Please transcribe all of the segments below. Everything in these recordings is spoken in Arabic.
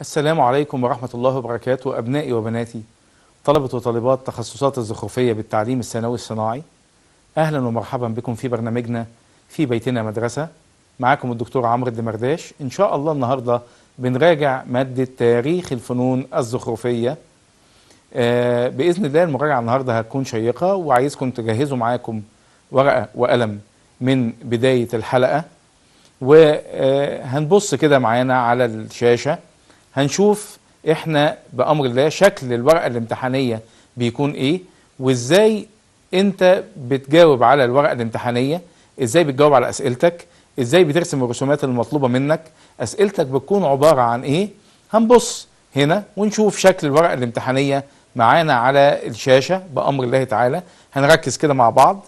السلام عليكم ورحمة الله وبركاته أبنائي وبناتي طلبة وطالبات تخصصات الزخرفية بالتعليم الثانوي الصناعي أهلا ومرحبا بكم في برنامجنا في بيتنا مدرسة معاكم الدكتور عمرو الدمرداش إن شاء الله النهاردة بنراجع مادة تاريخ الفنون الزخرفية آه، بإذن الله المراجعة النهاردة هتكون شيقة وعايزكم تجهزوا معاكم ورقة وقلم من بداية الحلقة وهنبص كده معانا على الشاشة هنشوف احنا بامر الله شكل الورقه الامتحانيه بيكون ايه وازاي انت بتجاوب على الورقه الامتحانيه ازاي بتجاوب على اسئلتك ازاي بترسم الرسومات المطلوبه منك اسئلتك بتكون عباره عن ايه هنبص هنا ونشوف شكل الورقه الامتحانيه معانا على الشاشه بامر الله تعالى هنركز كده مع بعض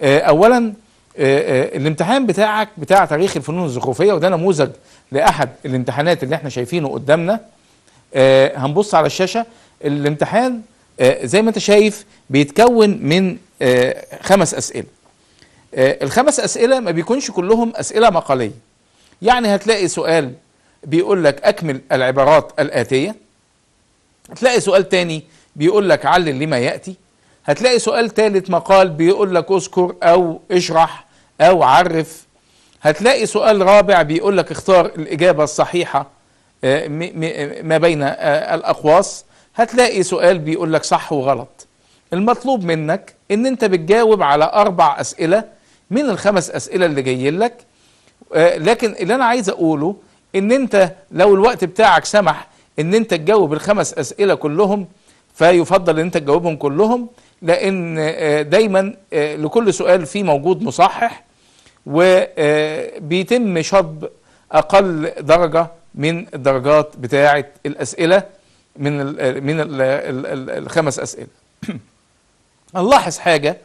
آه، اولا آه، آه، الامتحان بتاعك بتاع تاريخ الفنون الزخرفيه وده نموذج لاحد الامتحانات اللي احنا شايفينه قدامنا آه هنبص على الشاشه الامتحان آه زي ما انت شايف بيتكون من آه خمس اسئله آه، الخمس اسئله ما بيكونش كلهم اسئله مقاليه يعني هتلاقي سؤال بيقول لك اكمل العبارات الاتيه هتلاقي سؤال تاني بيقول لك علل لما ياتي هتلاقي سؤال تالت مقال بيقول لك اذكر او اشرح او عرف هتلاقي سؤال رابع بيقول لك اختار الإجابة الصحيحة آه، ما بين آه، الأقواس هتلاقي سؤال بيقول لك صح وغلط المطلوب منك ان انت بتجاوب على اربع اسئله من الخمس اسئله اللي جايين لك آه، لكن اللي انا عايز اقوله ان انت لو الوقت بتاعك سمح ان انت تجاوب الخمس اسئله كلهم فيفضل ان انت تجاوبهم كلهم لان دايما لكل سؤال فيه موجود مصحح وبيتم آه، شطب أقل درجة من الدرجات بتاعة الأسئلة من الـ آه، من الـ آه، الـ الخمس أسئلة نلاحظ حاجة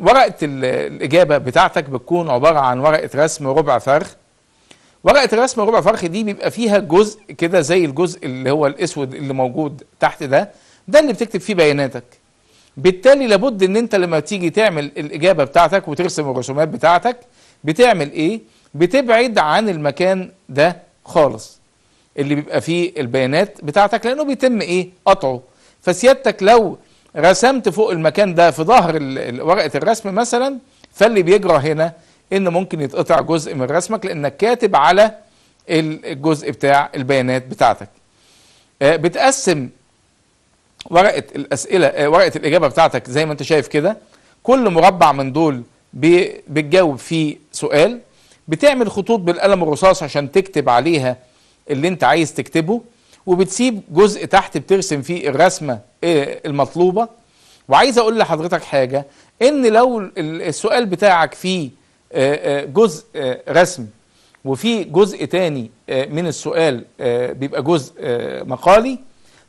ورقة الإجابة بتاعتك بتكون عبارة عن ورقة رسم ربع فرخ ورقة الرسم ربع فرخ دي بيبقى فيها جزء كده زي الجزء اللي هو الأسود اللي موجود تحت ده ده اللي بتكتب فيه بياناتك بالتالي لابد ان انت لما تيجي تعمل الاجابه بتاعتك وترسم الرسومات بتاعتك بتعمل ايه بتبعد عن المكان ده خالص اللي بيبقى فيه البيانات بتاعتك لانه بيتم ايه قطعه فسيادتك لو رسمت فوق المكان ده في ظهر ورقه الرسم مثلا فاللي بيجرى هنا ان ممكن يتقطع جزء من رسمك لانك كاتب على الجزء بتاع البيانات بتاعتك آه، بتقسم ورقه الاسئله آه، ورقه الاجابه بتاعتك زي ما انت شايف كده كل مربع من دول بتجاوب فيه سؤال بتعمل خطوط بالقلم الرصاص عشان تكتب عليها اللي انت عايز تكتبه وبتسيب جزء تحت بترسم فيه الرسمه آه، المطلوبه وعايز اقول لحضرتك حاجه ان لو السؤال بتاعك فيه آه، جزء رسم وفي جزء تاني من السؤال بيبقى جزء مقالي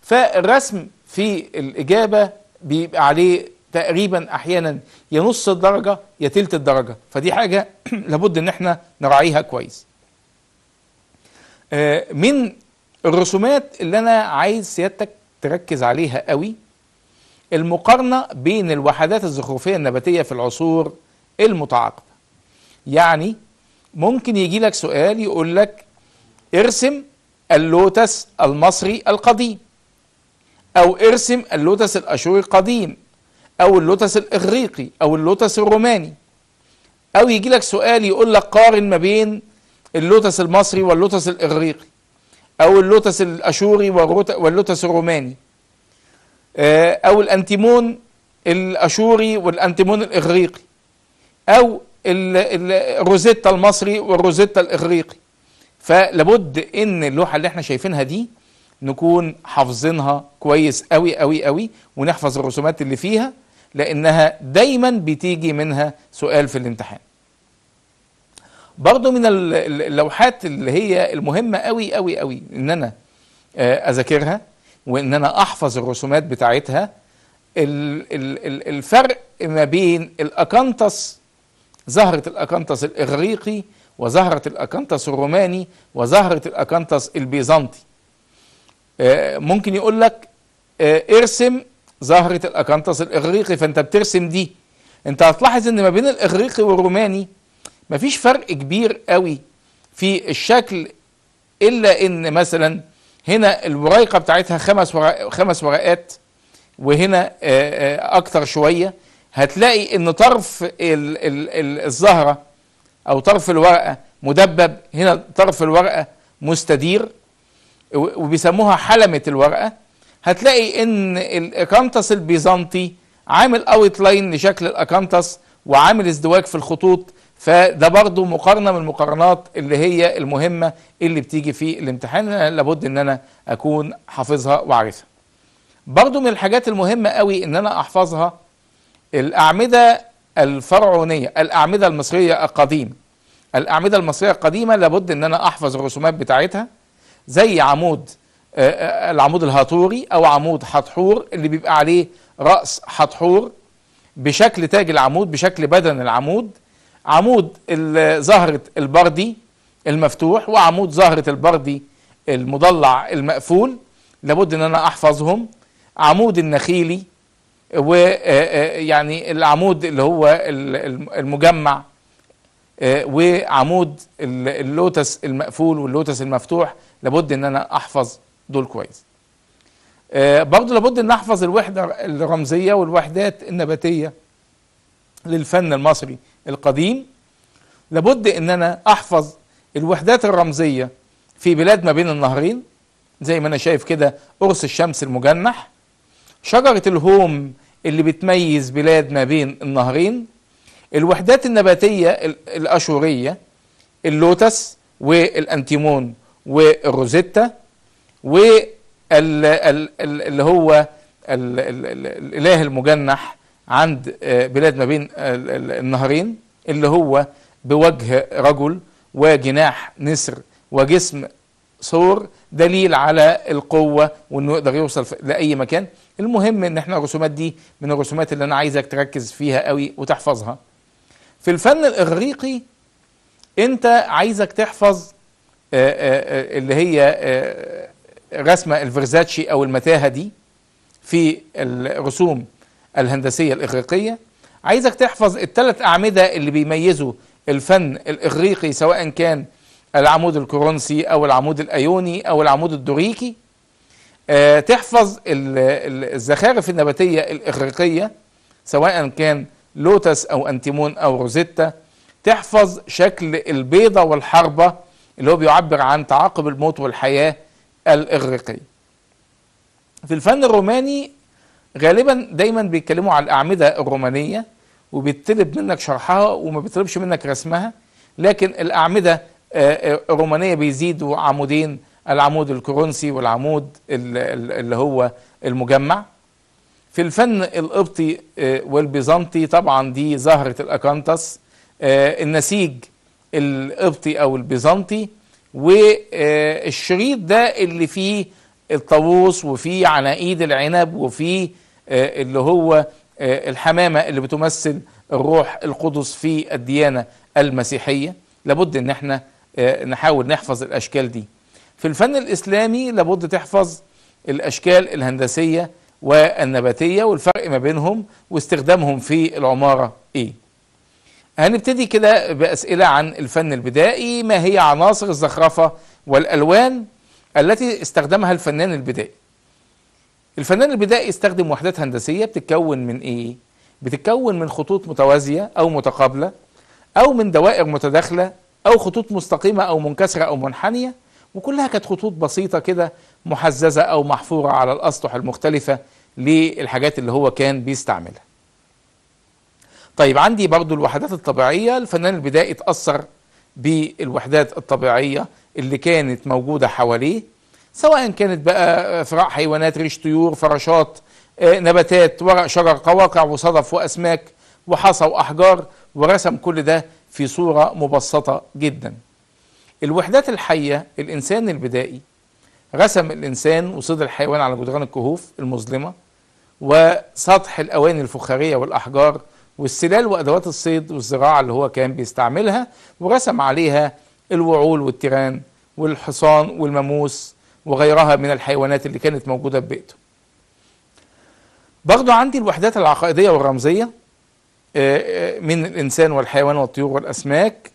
فالرسم في الإجابة بيبقى عليه تقريبا أحيانا يا نص الدرجة يا تلت الدرجة فدي حاجة لابد إن احنا نراعيها كويس آه، من الرسومات اللي أنا عايز سيادتك تركز عليها قوي المقارنة بين الوحدات الزخرفية النباتية في العصور المتعاقبة يعني ممكن يجي لك سؤال يقول لك ارسم اللوتس المصري القديم أو ارسم اللوتس الأشوري القديم أو اللوتس الإغريقي أو اللوتس الروماني أو يجي لك سؤال يقول لك قارن ما بين اللوتس المصري واللوتس الإغريقي أو اللوتس الأشوري واللوتس الروماني آه، أو الأنتيمون الأشوري والأنتيمون الإغريقي أو الروزيتا المصري والروزيتا الإغريقي فلابد ان اللوحه اللي احنا شايفينها دي نكون حافظينها كويس قوي قوي قوي ونحفظ الرسومات اللي فيها لانها دايما بتيجي منها سؤال في الامتحان برضو من اللوحات اللي هي المهمة قوي قوي قوي ان انا آه، اذاكرها وان انا احفظ الرسومات بتاعتها الفرق ما بين الاكانتس زهرة الاكانتس الاغريقي وزهرة الاكانتس الروماني وزهرة الاكانتس البيزنطي ممكن يقول لك آه، ارسم زهرة الأكانتس الإغريقي فأنت بترسم دي أنت هتلاحظ إن ما بين الإغريقي والروماني مفيش فرق كبير قوي في الشكل إلا إن مثلا هنا الورايقة بتاعتها خمس ورق خمس ورقات وهنا آه، آه، أكتر شوية هتلاقي إن طرف الزهرة أو طرف الورقة مدبب هنا طرف الورقة مستدير وبيسموها حلمة الورقة هتلاقي ان الاكانتس البيزنطي عامل اوت لاين لشكل الاكانتس وعامل ازدواج في الخطوط فده برضو مقارنة من المقارنات اللي هي المهمة اللي بتيجي في الامتحان لابد ان انا اكون حافظها وعارفها برضو من الحاجات المهمة قوي ان انا احفظها الاعمدة الفرعونية الاعمدة المصرية القديمة الاعمدة المصرية القديمة لابد ان انا احفظ الرسومات بتاعتها زي عمود آه، آه، العمود الهاتوري او عمود حطحور اللي بيبقى عليه راس حطحور بشكل تاج العمود بشكل بدن العمود عمود زهره البردي المفتوح وعمود زهره البردي المضلع المقفول لابد ان انا احفظهم عمود النخيلي ويعني آه، العمود اللي هو المجمع آه، وعمود اللوتس المقفول واللوتس المفتوح لابد ان انا احفظ دول كويس آه، برضه لابد ان احفظ الوحده الرمزيه والوحدات النباتيه للفن المصري القديم لابد ان انا احفظ الوحدات الرمزيه في بلاد ما بين النهرين زي ما انا شايف كده قرص الشمس المجنح شجره الهوم اللي بتميز بلاد ما بين النهرين الوحدات النباتية الأشورية اللوتس والأنتيمون والروزيتا واللي هو الإله المجنح عند آه، بلاد ما بين النهرين اللي هو بوجه رجل وجناح نسر وجسم ثور دليل على القوة وانه يقدر يوصل لأي مكان المهم ان احنا الرسومات دي من الرسومات اللي انا عايزك تركز فيها قوي وتحفظها في الفن الاغريقي انت عايزك تحفظ آه، آه، آه، اللي هي رسمه الفرزاتشي او المتاهه دي في الرسوم الهندسيه الاغريقيه عايزك تحفظ الثلاث اعمده اللي بيميزوا الفن الاغريقي سواء كان العمود الكورنسي او العمود الايوني او العمود الدوريكي تحفظ الزخارف النباتيه الاغريقيه سواء كان لوتس او انتيمون او روزيتا تحفظ شكل البيضة والحربة اللي هو بيعبر عن تعاقب الموت والحياة الإغريقية في الفن الروماني غالبا دايما بيتكلموا على الأعمدة الرومانية وبيطلب منك شرحها وما بيطلبش منك رسمها لكن الأعمدة آه، آه، الرومانية بيزيدوا عمودين العمود الكورنسي والعمود اللي هو المجمع في الفن القبطي آه، والبيزنطي طبعا دي زهرة الأكانتس آه، النسيج القبطي أو البيزنطي والشريط ده اللي فيه الطاووس وفيه عناقيد العنب وفيه آه، اللي هو الحمامة اللي بتمثل الروح القدس في الديانة المسيحية لابد ان احنا نحاول نحفظ الأشكال دي في الفن الإسلامي لابد تحفظ الأشكال الهندسية والنباتية والفرق ما بينهم واستخدامهم في العمارة ايه هنبتدي كده بأسئلة عن الفن البدائي ما هي عناصر الزخرفة والألوان التي استخدمها الفنان البدائي الفنان البدائي استخدم وحدات هندسية بتتكون من ايه بتتكون من خطوط متوازية أو متقابلة أو من دوائر متداخلة أو خطوط مستقيمة أو منكسرة أو منحنية وكلها كانت خطوط بسيطة كده محززة أو محفورة على الأسطح المختلفة للحاجات اللي هو كان بيستعملها طيب عندي برضو الوحدات الطبيعية الفنان البدائي اتأثر بالوحدات الطبيعية اللي كانت موجودة حواليه سواء كانت بقى فراء حيوانات ريش طيور فراشات آه، نباتات ورق شجر قواقع وصدف وأسماك وحصى وأحجار ورسم كل ده في صورة مبسطة جدا الوحدات الحية الإنسان البدائي رسم الإنسان وصيد الحيوان على جدران الكهوف المظلمة وسطح الأواني الفخارية والأحجار والسلال وأدوات الصيد والزراعة اللي هو كان بيستعملها ورسم عليها الوعول والتيران والحصان والماموس وغيرها من الحيوانات اللي كانت موجودة في بيئته برضو عندي الوحدات العقائدية والرمزية آه، آه، من الإنسان والحيوان والطيور والأسماك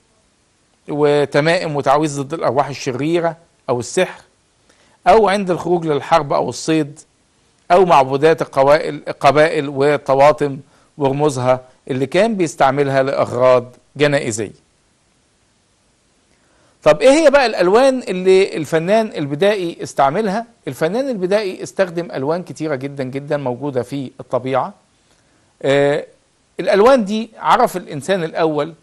وتمائم وتعويذ ضد الأرواح الشريرة أو السحر أو عند الخروج للحرب أو الصيد أو معبودات القوائل القبائل والطواطم ورموزها اللي كان بيستعملها لأغراض جنائزية طب ايه هي بقى الالوان اللي الفنان البدائي استعملها الفنان البدائي استخدم الوان كتيره جدا جدا موجوده في الطبيعه آه الالوان دي عرف الانسان الاول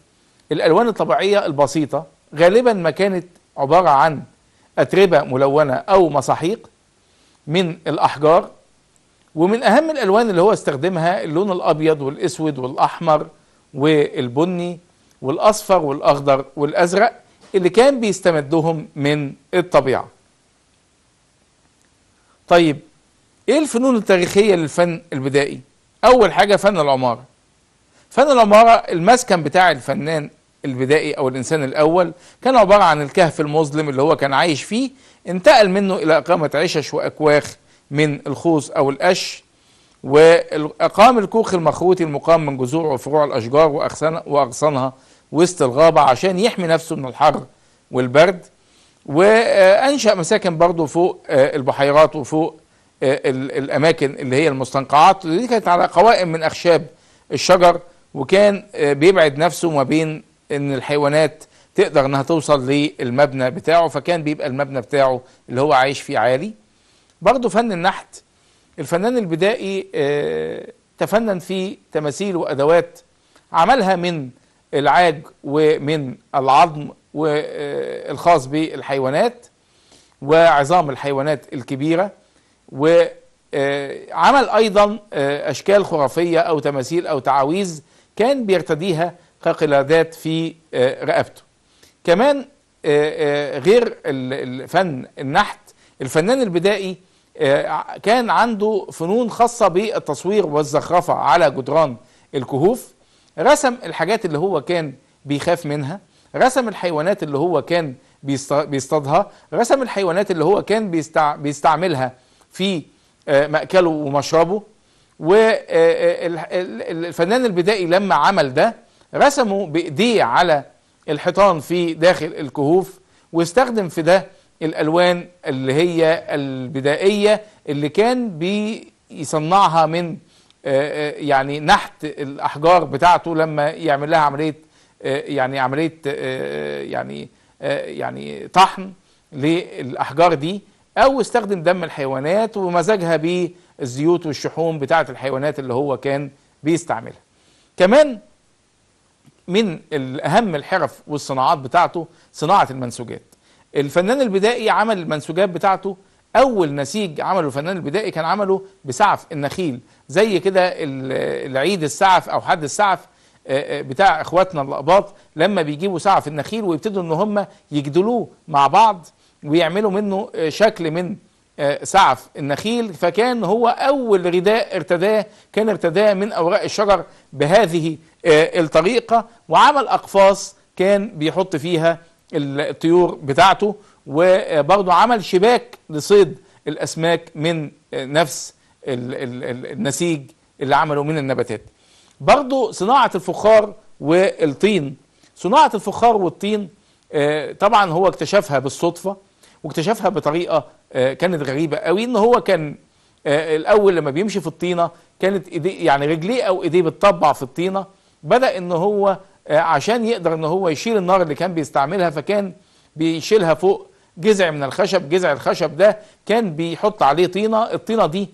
الالوان الطبيعيه البسيطه غالبا ما كانت عباره عن أتربة ملونة أو مصاحيق من الأحجار ومن أهم الألوان اللي هو استخدمها اللون الأبيض والأسود والأحمر والبني والأصفر والأخضر والأزرق اللي كان بيستمدهم من الطبيعة طيب إيه الفنون التاريخية للفن البدائي؟ أول حاجة فن العمارة فن العمارة المسكن بتاع الفنان البدائي أو الإنسان الأول كان عبارة عن الكهف المظلم اللي هو كان عايش فيه انتقل منه إلى إقامة عشش وأكواخ من الخوص أو القش وأقام الكوخ المخروطي المقام من جذوع وفروع الأشجار وأغصانها وسط الغابة عشان يحمي نفسه من الحر والبرد وأنشأ مساكن برضه فوق آه، البحيرات وفوق آه، الأماكن اللي هي المستنقعات دي كانت على قوائم من أخشاب الشجر وكان آه، بيبعد نفسه ما بين ان الحيوانات تقدر انها توصل للمبنى بتاعه فكان بيبقى المبنى بتاعه اللي هو عايش فيه عالي برضه فن النحت الفنان البدائي آه، تفنن في تماثيل وادوات عملها من العاج ومن العظم والخاص بالحيوانات وعظام الحيوانات الكبيره وعمل ايضا آه، اشكال خرافيه او تماثيل او تعاويذ كان بيرتديها قلادات في آه، رقبته كمان آه، آه، غير الفن النحت الفنان البدائي كان عنده فنون خاصة بالتصوير والزخرفة على جدران الكهوف رسم الحاجات اللي هو كان بيخاف منها رسم الحيوانات اللي هو كان بيصطادها رسم الحيوانات اللي هو كان بيستع... بيستعملها في مأكله ومشربه والفنان البدائي لما عمل ده رسموا بايديه على الحيطان في داخل الكهوف واستخدم في ده الالوان اللي هي البدائيه اللي كان بيصنعها من آه، آه، يعني نحت الاحجار بتاعته لما يعمل لها عمليه آه، يعني عمليه يعني يعني طحن للاحجار دي او استخدم دم الحيوانات ومزجها بالزيوت والشحوم بتاعه الحيوانات اللي هو كان بيستعملها كمان من اهم الحرف والصناعات بتاعته صناعه المنسوجات الفنان البدائي عمل المنسوجات بتاعته اول نسيج عمله الفنان البدائي كان عمله بسعف النخيل زي كده العيد السعف او حد السعف بتاع اخواتنا الاقباط لما بيجيبوا سعف النخيل ويبتدوا ان هم يجدلوه مع بعض ويعملوا منه شكل من سعف النخيل فكان هو اول رداء ارتداه كان ارتداه من اوراق الشجر بهذه آه، الطريقة وعمل أقفاص كان بيحط فيها الطيور بتاعته وبرضه عمل شباك لصيد الأسماك من نفس النسيج اللي عمله من النباتات برضه صناعة الفخار والطين صناعة الفخار والطين آه، طبعا هو اكتشفها بالصدفة واكتشفها بطريقة آه، كانت غريبة قوي ان هو كان الاول لما بيمشي في الطينة كانت ايديه يعني رجليه او ايديه بتطبع في الطينة بدأ ان هو آه، عشان يقدر ان هو يشيل النار اللي كان بيستعملها فكان بيشيلها فوق جذع من الخشب جذع الخشب ده كان بيحط عليه طينه الطينه دي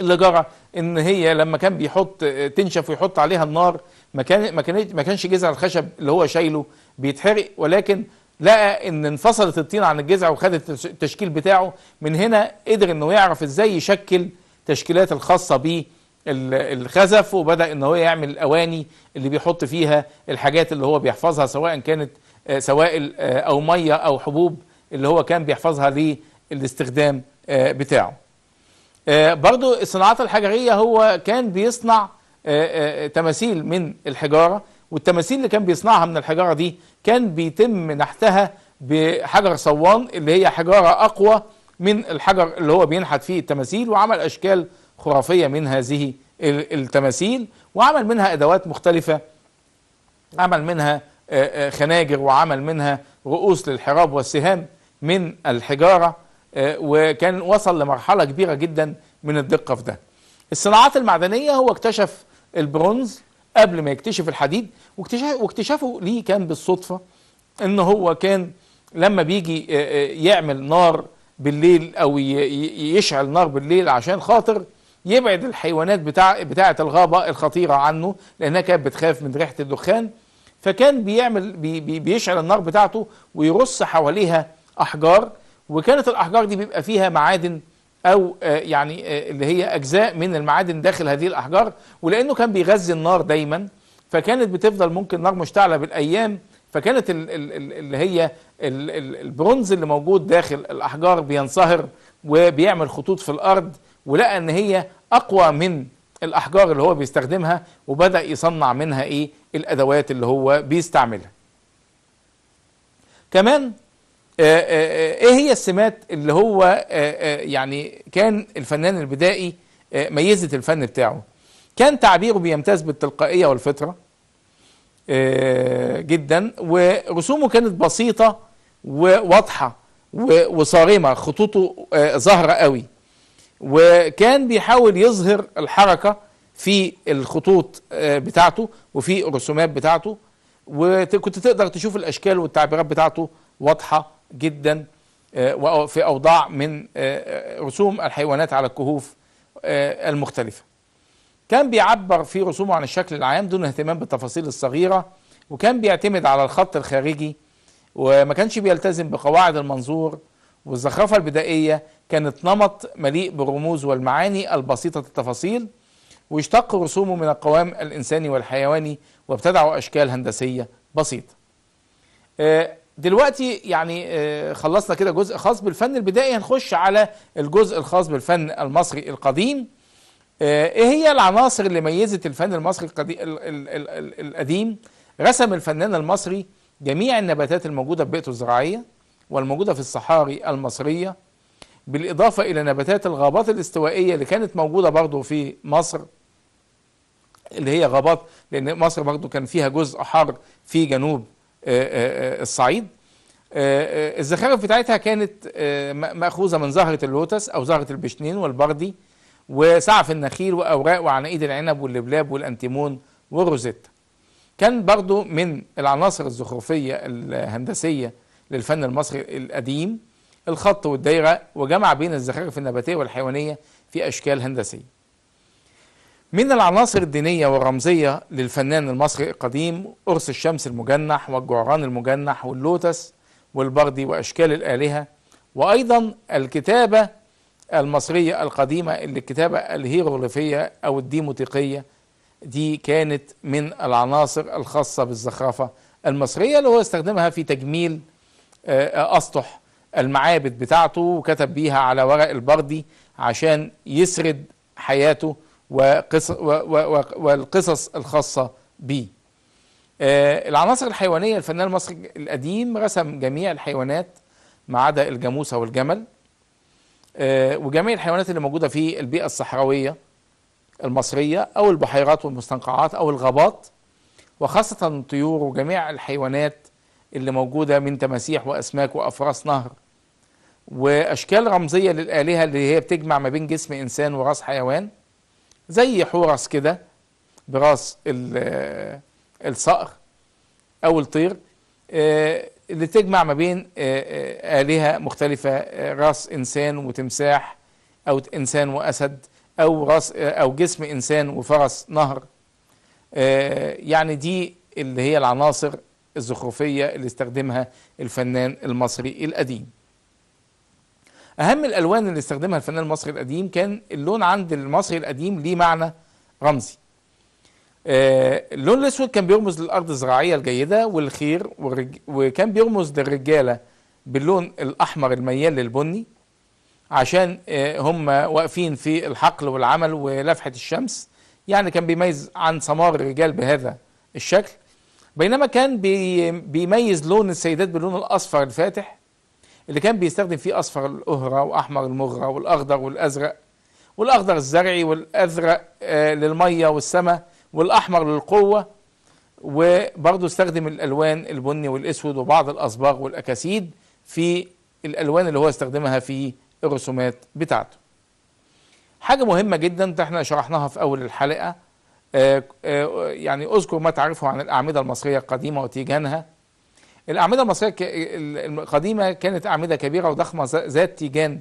اللي جرى ان هي لما كان بيحط آه، تنشف ويحط عليها النار ما كان ما كانت ما كانش جذع الخشب اللي هو شايله بيتحرق ولكن لقى ان انفصلت الطينه عن الجذع وخدت التشكيل بتاعه من هنا قدر انه يعرف ازاي يشكل تشكيلات الخاصه بيه الخزف وبدا ان هو يعمل الاواني اللي بيحط فيها الحاجات اللي هو بيحفظها سواء كانت آه، سوائل آه، او ميه او حبوب اللي هو كان بيحفظها للاستخدام آه، بتاعه برضو الصناعات الحجريه هو كان بيصنع تماثيل من الحجاره والتماثيل اللي كان بيصنعها من الحجاره دي كان بيتم نحتها بحجر صوان اللي هي حجاره اقوى من الحجر اللي هو بينحت فيه التماثيل وعمل اشكال خرافية من هذه التماثيل وعمل منها أدوات مختلفة عمل منها آه، آه، خناجر وعمل منها رؤوس للحراب والسهام من الحجارة آه، وكان وصل لمرحلة كبيرة جدا من الدقة في ده الصناعات المعدنية هو اكتشف البرونز قبل ما يكتشف الحديد واكتشافه ليه كان بالصدفة ان هو كان لما بيجي يعمل نار بالليل او يشعل نار بالليل عشان خاطر يبعد الحيوانات بتاع بتاعه الغابه الخطيره عنه لانها كانت بتخاف من ريحه الدخان فكان بيعمل بي بيشعل النار بتاعته ويرص حواليها احجار وكانت الاحجار دي بيبقى فيها معادن او آه، يعني آه، اللي هي اجزاء من المعادن داخل هذه الاحجار ولانه كان بيغذي النار دايما فكانت بتفضل ممكن نار مشتعله بالايام فكانت اللي هي البرونز اللي موجود داخل الاحجار بينصهر وبيعمل خطوط في الارض ولقى ان هي اقوى من الاحجار اللي هو بيستخدمها وبدا يصنع منها ايه الادوات اللي هو بيستعملها كمان آه، آه، آه، ايه هي السمات اللي هو يعني كان الفنان البدائي ميزه الفن بتاعه كان تعبيره بيمتاز بالتلقائيه والفطره جدا ورسومه كانت بسيطه وواضحه وصارمه خطوطه ظاهره قوي وكان بيحاول يظهر الحركة في الخطوط آه، بتاعته وفي الرسومات بتاعته وكنت تقدر تشوف الأشكال والتعبيرات بتاعته واضحة جدا آه، في أوضاع من آه، رسوم الحيوانات على الكهوف المختلفة كان بيعبر في رسومه عن الشكل العام دون اهتمام بالتفاصيل الصغيرة وكان بيعتمد على الخط الخارجي وما كانش بيلتزم بقواعد المنظور والزخرفة البدائية كانت نمط مليء بالرموز والمعاني البسيطة التفاصيل ويشتق رسومه من القوام الإنساني والحيواني وابتدعوا أشكال هندسية بسيطة آه، دلوقتي يعني آه، خلصنا كده جزء خاص بالفن البدائي هنخش على الجزء الخاص بالفن المصري القديم آه، ايه هي العناصر اللي ميزت الفن المصري القديم رسم الفنان المصري جميع النباتات الموجودة في بيئته الزراعية والموجودة في الصحاري المصرية بالإضافة إلى نباتات الغابات الاستوائية اللي كانت موجودة برضو في مصر اللي هي غابات لأن مصر برضو كان فيها جزء حار في جنوب آه، آه، آه، الصعيد الزخارف بتاعتها كانت مأخوذة من زهرة اللوتس أو زهرة البشنين والبردي وسعف النخيل وأوراق وعنائيد العنب واللبلاب والأنتيمون والروزيتا كان برضو من العناصر الزخرفية الهندسية للفن المصري القديم الخط والدايرة وجمع بين الزخارف النباتية والحيوانية في أشكال هندسية من العناصر الدينية والرمزية للفنان المصري القديم قرص الشمس المجنح والجعران المجنح واللوتس والبردي وأشكال الآلهة وأيضا الكتابة المصرية القديمة اللي الكتابة الهيروغليفية أو الديموتيقية دي كانت من العناصر الخاصة بالزخرفة المصرية اللي هو استخدمها في تجميل آه، آه، أسطح المعابد بتاعته وكتب بيها على ورق البردي عشان يسرد حياته والقصص الخاصة بيه آه، العناصر الحيوانية الفنان المصري القديم رسم جميع الحيوانات ما عدا الجاموسة والجمل وجميع الحيوانات اللي موجودة في البيئة الصحراوية المصرية أو البحيرات والمستنقعات أو الغابات وخاصة الطيور وجميع الحيوانات اللي موجودة من تماسيح وأسماك وأفراس نهر وأشكال رمزية للآلهة اللي هي بتجمع ما بين جسم إنسان وراس حيوان زي حورس كده براس الصقر أو الطير آه، اللي تجمع ما بين آه، آه، آلهة مختلفة راس إنسان وتمساح أو إنسان وأسد أو راس أو جسم إنسان وفرس نهر يعني دي اللي هي العناصر الزخرفية اللي استخدمها الفنان المصري القديم أهم الألوان اللي استخدمها الفنان المصري القديم كان اللون عند المصري القديم ليه معنى رمزي آه، اللون الأسود كان بيرمز للأرض الزراعية الجيدة والخير والرج... وكان بيرمز للرجالة باللون الأحمر الميال للبني عشان آه، هم واقفين في الحقل والعمل ولفحة الشمس يعني كان بيميز عن سمار الرجال بهذا الشكل بينما كان بيميز لون السيدات باللون الاصفر الفاتح اللي كان بيستخدم فيه اصفر الاهره واحمر المغره والاخضر والازرق والاخضر الزرعي والازرق آه، للميه والسماء والاحمر للقوه وبرضه استخدم الالوان البني والاسود وبعض الاصباغ والاكاسيد في الالوان اللي هو استخدمها في الرسومات بتاعته. حاجه مهمه جدا احنا شرحناها في اول الحلقه آه، آه، يعني أذكر ما تعرفه عن الأعمدة المصرية القديمة وتيجانها الأعمدة المصرية القديمة كانت أعمدة كبيرة وضخمة ذات تيجان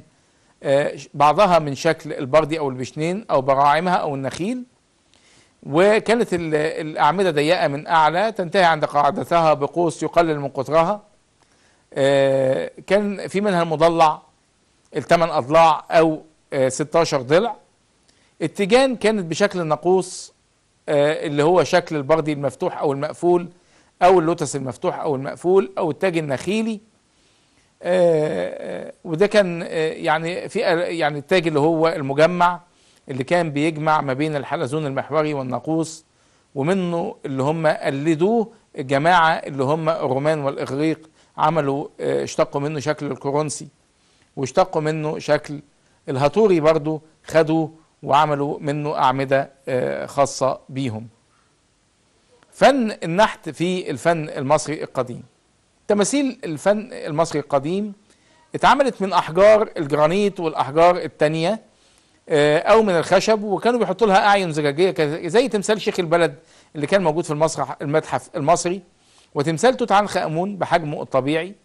آه، بعضها من شكل البردي أو البشنين أو براعمها أو النخيل وكانت الأعمدة ضيقة من أعلى تنتهي عند قاعدتها بقوس يقلل من قطرها كان في منها المضلع الثمان أضلاع أو 16 ضلع التيجان كانت بشكل ناقوس آه، اللي هو شكل البردي المفتوح او المقفول او اللوتس المفتوح او المقفول او التاج النخيلي آه، آه، وده كان يعني في يعني التاج اللي هو المجمع اللي كان بيجمع ما بين الحلزون المحوري والناقوس ومنه اللي هم قلدوه الجماعه اللي هم الرومان والاغريق عملوا اشتقوا منه شكل الكورنسي واشتقوا منه شكل الهاتوري برضو خدوا وعملوا منه أعمدة آه، خاصة بيهم فن النحت في الفن المصري القديم تماثيل الفن المصري القديم اتعملت من أحجار الجرانيت والأحجار التانية آه، أو من الخشب وكانوا بيحطوا لها أعين زجاجية زي تمثال شيخ البلد اللي كان موجود في المسرح المتحف المصري وتمثال توت عنخ آمون بحجمه الطبيعي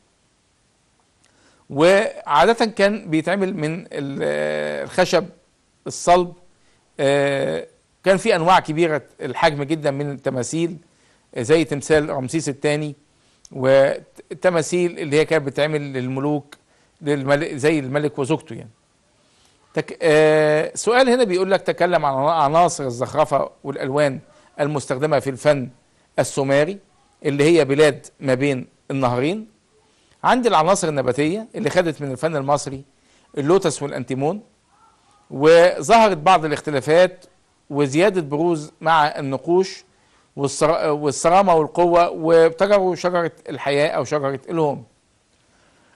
وعادة كان بيتعمل من آه، الخشب الصلب آه، كان في انواع كبيره الحجم جدا من التماثيل زي تمثال رمسيس الثاني والتماثيل اللي هي كانت بتعمل للملوك للملك زي الملك وزوجته يعني تك آه سؤال هنا بيقول لك تكلم عن عناصر الزخرفه والالوان المستخدمه في الفن السومري اللي هي بلاد ما بين النهرين عندي العناصر النباتيه اللي خدت من الفن المصري اللوتس والانتيمون وظهرت بعض الاختلافات وزيادة بروز مع النقوش والصرامة والقوة وابتكروا شجرة الحياة أو شجرة الهوم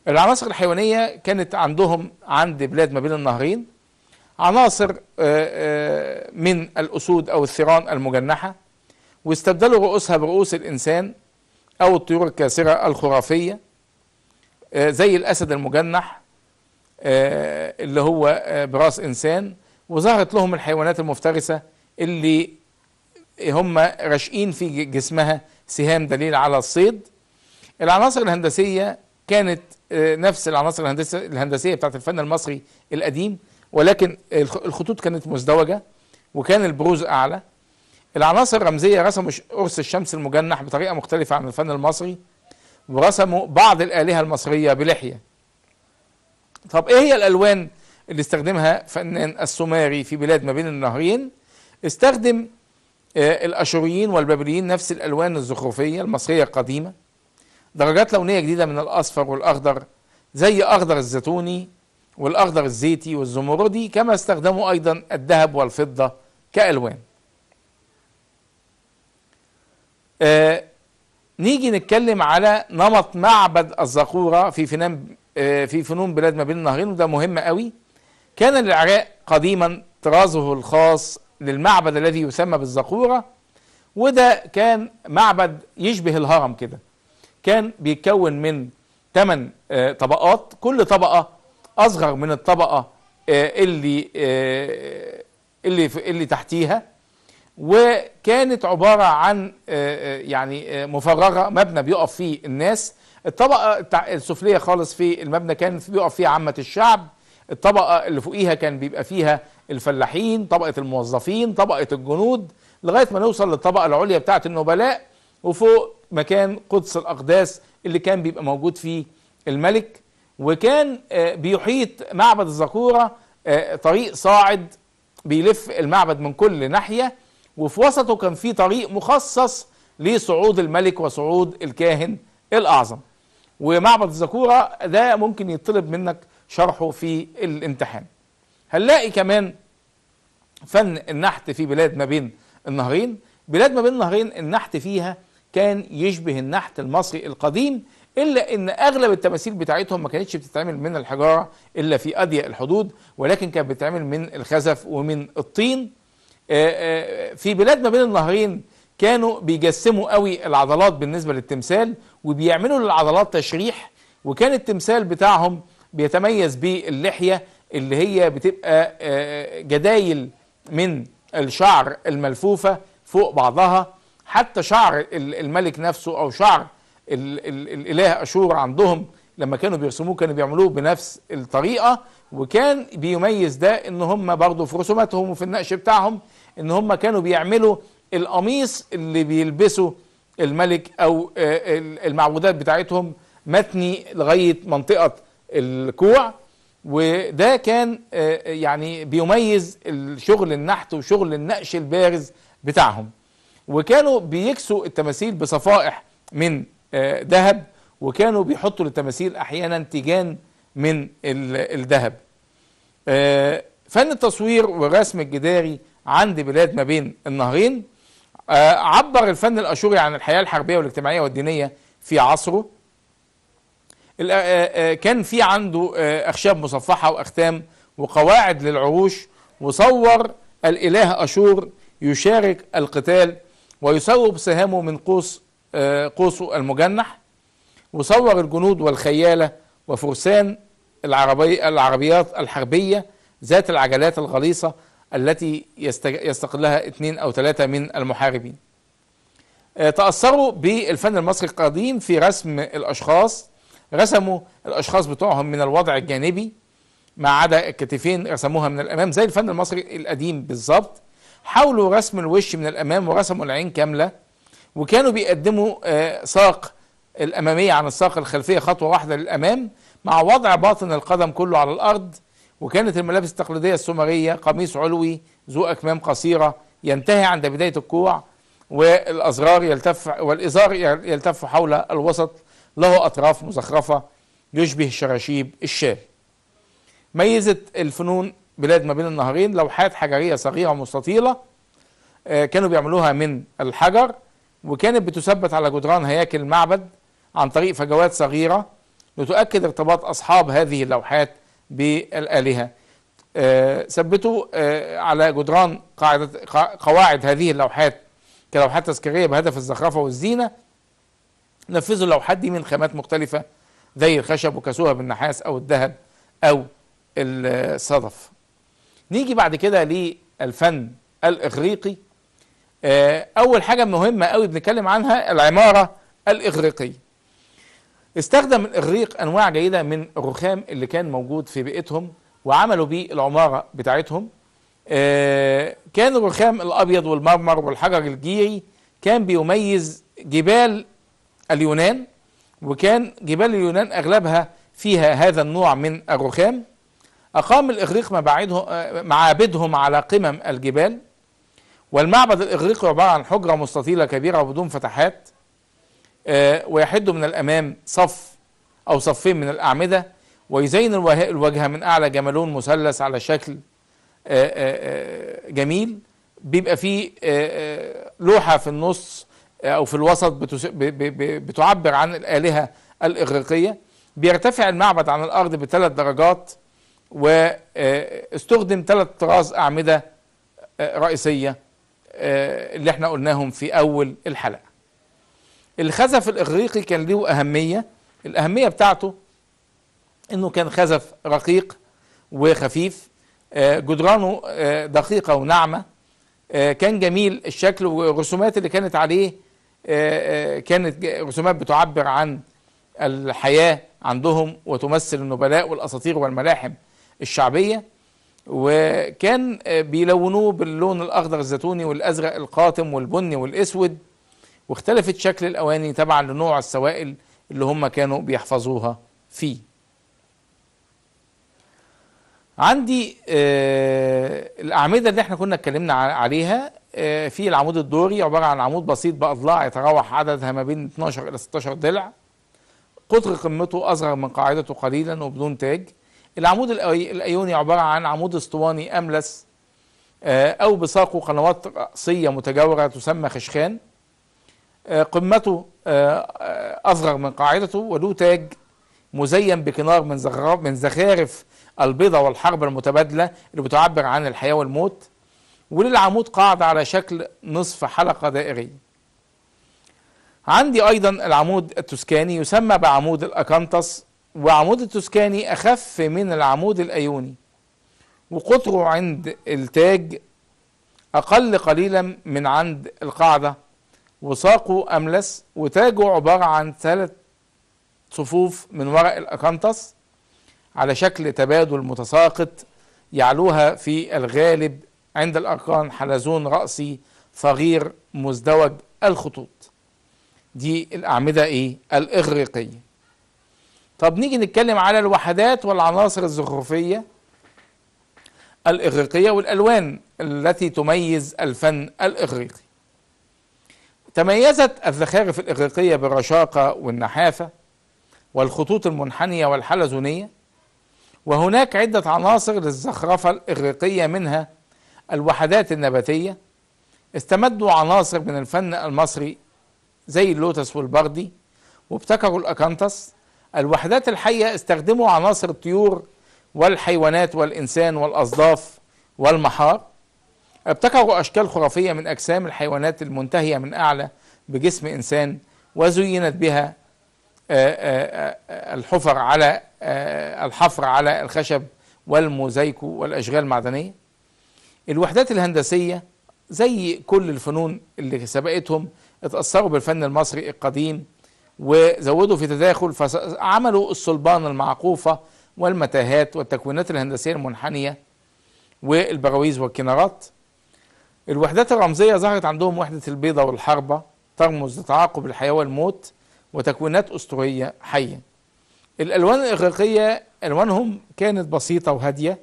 العناصر الحيوانية كانت عندهم عند بلاد ما بين النهرين عناصر آه، آه، من الأسود أو الثيران المجنحة واستبدلوا رؤوسها برؤوس الإنسان أو الطيور الكاسرة الخرافية آه، زي الأسد المجنح آه، اللي هو آه، براس انسان وظهرت لهم الحيوانات المفترسه اللي هم راشقين في جسمها سهام دليل على الصيد العناصر الهندسيه كانت آه، نفس العناصر الهندسيه بتاعت الفن المصري القديم ولكن الخطوط كانت مزدوجه وكان البروز اعلى العناصر الرمزيه رسموا قرص الشمس المجنح بطريقه مختلفه عن الفن المصري ورسموا بعض الالهه المصريه بلحيه طب ايه هي الالوان اللي استخدمها فنان السومري في بلاد ما بين النهرين استخدم آه، الاشوريين والبابليين نفس الالوان الزخرفيه المصريه القديمه درجات لونيه جديده من الاصفر والاخضر زي اخضر الزيتوني والاخضر الزيتي والزمردي كما استخدموا ايضا الذهب والفضه كالوان آه، نيجي نتكلم على نمط معبد الزقوره في فنان آه، في فنون بلاد ما بين النهرين وده مهم قوي كان العراق قديما طرازه الخاص للمعبد الذي يسمى بالزقورة وده كان معبد يشبه الهرم كده كان بيتكون من 8 آه، طبقات كل طبقة أصغر من الطبقة آه، اللي اللي اللي تحتيها وكانت عبارة عن يعني مفرغة مبنى بيقف فيه الناس الطبقه السفليه خالص في المبنى كان بيقف فيها عامه الشعب الطبقه اللي فوقيها كان بيبقى فيها الفلاحين طبقه الموظفين طبقه الجنود لغايه ما نوصل للطبقه العليا بتاعه النبلاء وفوق مكان قدس الاقداس اللي كان بيبقى موجود فيه الملك وكان آه، بيحيط معبد الزقوره آه، طريق صاعد بيلف المعبد من كل ناحيه وفي وسطه كان في طريق مخصص لصعود الملك وصعود الكاهن الاعظم ومعبد الذكوره ده ممكن يطلب منك شرحه في الامتحان هنلاقي كمان فن النحت في بلاد ما بين النهرين بلاد ما بين النهرين النحت فيها كان يشبه النحت المصري القديم الا ان اغلب التماثيل بتاعتهم ما كانتش بتتعمل من الحجاره الا في اضيق الحدود ولكن كانت بتتعمل من الخزف ومن الطين آه، آه، في بلاد ما بين النهرين كانوا بيجسموا قوي العضلات بالنسبه للتمثال وبيعملوا للعضلات تشريح وكان التمثال بتاعهم بيتميز باللحية اللي هي بتبقى آه، آه، جدايل من الشعر الملفوفة فوق بعضها حتى شعر الملك نفسه أو شعر الإله أشور عندهم لما كانوا بيرسموه كانوا بيعملوه بنفس الطريقة وكان بيميز ده ان هم برضه في رسوماتهم وفي النقش بتاعهم ان هم كانوا بيعملوا القميص اللي بيلبسوا الملك او آه، المعبودات بتاعتهم متني لغايه منطقه الكوع وده كان آه، يعني بيميز الشغل النحت وشغل النقش البارز بتاعهم وكانوا بيكسوا التماثيل بصفائح من آه، ذهب وكانوا بيحطوا للتماثيل احيانا تيجان من الذهب فن التصوير والرسم الجداري عند بلاد ما بين النهرين آه، عبر الفن الاشوري عن الحياه الحربيه والاجتماعيه والدينيه في عصره آه، آه، كان في عنده اخشاب مصفحه واختام وقواعد للعروش وصور الاله اشور يشارك القتال ويصوب سهامه من قوس قوسه المجنح وصور الجنود والخياله وفرسان العربي العربيات الحربيه ذات العجلات الغليظه التي يستقلها اثنين أو ثلاثة من المحاربين آه، تأثروا بالفن المصري القديم في رسم الأشخاص رسموا الأشخاص بتوعهم من الوضع الجانبي ما عدا الكتفين رسموها من الأمام زي الفن المصري القديم بالظبط حاولوا رسم الوش من الأمام ورسموا العين كاملة وكانوا بيقدموا آه، ساق الأمامية عن الساق الخلفية خطوة واحدة للأمام مع وضع باطن القدم كله على الأرض وكانت الملابس التقليدية السومرية قميص علوي ذو أكمام قصيرة ينتهي عند بداية الكوع والأزرار يلتف والإزار يلتف حول الوسط له أطراف مزخرفة يشبه شراشيب الشال ميزة الفنون بلاد ما بين النهرين لوحات حجرية صغيرة مستطيلة آه، كانوا بيعملوها من الحجر وكانت بتثبت على جدران هياكل المعبد عن طريق فجوات صغيرة لتؤكد ارتباط أصحاب هذه اللوحات بالآلهة آه، ثبتوا آه، على جدران قاعدة قواعد هذه اللوحات كلوحات تذكارية بهدف الزخرفة والزينة نفذوا اللوحات دي من خامات مختلفة زي الخشب وكسوها بالنحاس أو الذهب أو الصدف نيجي بعد كده للفن الإغريقي آه، أول حاجة مهمة قوي بنتكلم عنها العمارة الإغريقية استخدم الاغريق انواع جيده من الرخام اللي كان موجود في بيئتهم وعملوا بيه العماره بتاعتهم آه، كان الرخام الابيض والمرمر والحجر الجيري كان بيميز جبال اليونان وكان جبال اليونان اغلبها فيها هذا النوع من الرخام اقام الاغريق آه، معابدهم على قمم الجبال والمعبد الاغريقي عباره عن حجره مستطيله كبيره بدون فتحات آه، ويحد من الأمام صف أو صفين من الأعمدة ويزين الوجه من أعلى جملون مثلث على شكل آه، آه، جميل بيبقى فيه لوحة في النص أو في الوسط بتعبر عن الآلهة الإغريقية بيرتفع المعبد عن الأرض بثلاث درجات واستخدم ثلاث طراز أعمدة رئيسية اللي احنا قلناهم في أول الحلقة الخزف الاغريقي كان له اهميه الاهميه بتاعته انه كان خزف رقيق وخفيف آه، جدرانه آه، دقيقه وناعمه آه، كان جميل الشكل والرسومات اللي كانت عليه كانت رسومات بتعبر عن الحياه عندهم وتمثل النبلاء والاساطير والملاحم الشعبيه وكان بيلونوه باللون الاخضر الزيتوني والازرق القاتم والبني والاسود واختلفت شكل الأواني تبعا لنوع السوائل اللي هم كانوا بيحفظوها فيه عندي آه الأعمدة اللي احنا كنا اتكلمنا عليها آه في العمود الدوري عبارة عن عمود بسيط بأضلاع يتراوح عددها ما بين 12 إلى 16 ضلع قطر قمته أصغر من قاعدته قليلا وبدون تاج العمود الأيوني عبارة عن عمود اسطواني أملس آه، أو بساقه قنوات رأسية متجاورة تسمى خشخان قمته آه، آه، أصغر من قاعدته وله تاج مزين بكنار من زخرف من زخارف البيضة والحرب المتبادلة اللي بتعبر عن الحياة والموت وللعمود قاعدة على شكل نصف حلقة دائرية عندي أيضا العمود التسكاني يسمى بعمود الأكانتس وعمود التسكاني أخف من العمود الأيوني وقطره عند التاج أقل قليلا من عند القاعدة وساقه أملس وتاجه عبارة عن ثلاث صفوف من ورق الأكانتس على شكل تبادل متساقط يعلوها في الغالب عند الأركان حلزون رأسي صغير مزدوج الخطوط دي الأعمدة إيه؟ الإغريقية طب نيجي نتكلم على الوحدات والعناصر الزخرفية الإغريقية والألوان التي تميز الفن الإغريقي تميزت الزخارف الإغريقية بالرشاقة والنحافة والخطوط المنحنية والحلزونية وهناك عدة عناصر للزخرفة الإغريقية منها الوحدات النباتية استمدوا عناصر من الفن المصري زي اللوتس والبردي وابتكروا الأكانتس الوحدات الحية استخدموا عناصر الطيور والحيوانات والإنسان والأصداف والمحار ابتكروا أشكال خرافية من أجسام الحيوانات المنتهية من أعلى بجسم إنسان وزينت بها آه، آه، آه، الحفر على الحفر على الخشب والموزايكو والأشغال المعدنية الوحدات الهندسية زي كل الفنون اللي سبقتهم اتأثروا بالفن المصري القديم وزودوا في تداخل فعملوا الصلبان المعقوفة والمتاهات والتكوينات الهندسية المنحنية والبراويز والكنارات الوحدات الرمزية ظهرت عندهم وحدة البيضة والحربة ترمز لتعاقب الحياة والموت وتكوينات أسطورية حية الألوان الإغريقية ألوانهم كانت بسيطة وهادية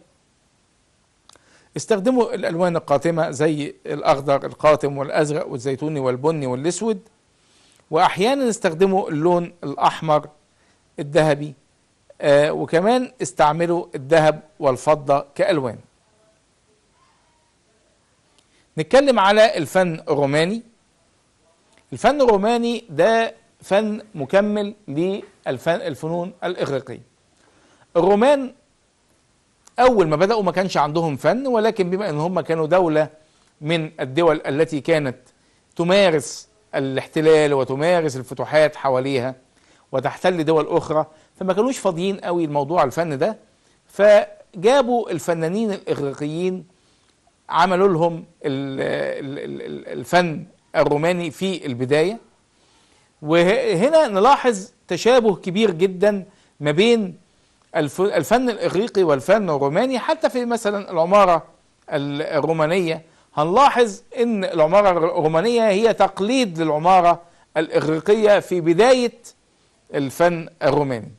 استخدموا الألوان القاتمة زي الأخضر القاتم والأزرق والزيتوني والبني والأسود وأحيانا استخدموا اللون الأحمر الذهبي آه وكمان استعملوا الذهب والفضة كألوان نتكلم على الفن الروماني الفن الروماني ده فن مكمل للفنون الإغريقية الرومان أول ما بدأوا ما كانش عندهم فن ولكن بما أن هم كانوا دولة من الدول التي كانت تمارس الاحتلال وتمارس الفتوحات حواليها وتحتل دول أخرى فما كانوش فاضيين قوي لموضوع الفن ده فجابوا الفنانين الإغريقيين عملوا لهم الفن الروماني في البداية وهنا نلاحظ تشابه كبير جدا ما بين الفن الإغريقي والفن الروماني حتى في مثلا العمارة الرومانية هنلاحظ أن العمارة الرومانية هي تقليد للعمارة الإغريقية في بداية الفن الروماني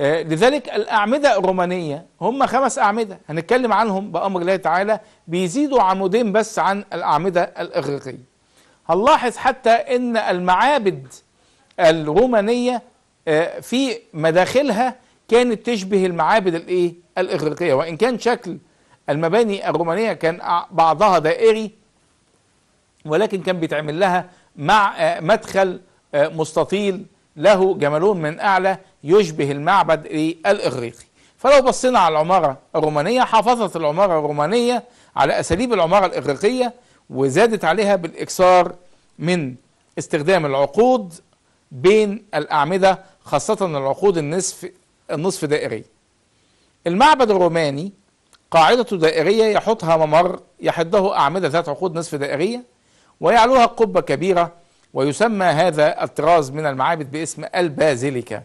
آه، لذلك الأعمدة الرومانية هم خمس أعمدة هنتكلم عنهم بأمر الله تعالى بيزيدوا عمودين بس عن الأعمدة الإغريقية هنلاحظ حتى أن المعابد الرومانية آه، في مداخلها كانت تشبه المعابد الإيه؟ الإغريقية وإن كان شكل المباني الرومانية كان بعضها دائري ولكن كان بيتعمل لها مع آه، مدخل مستطيل له جمالون من أعلى يشبه المعبد الإغريقي فلو بصينا على العمارة الرومانية حافظت العمارة الرومانية على أساليب العمارة الإغريقية وزادت عليها بالإكثار من استخدام العقود بين الأعمدة خاصة العقود النصف النصف دائرية المعبد الروماني قاعدة دائرية يحطها ممر يحده أعمدة ذات عقود نصف دائرية ويعلوها قبة كبيرة ويسمى هذا الطراز من المعابد باسم البازيليكا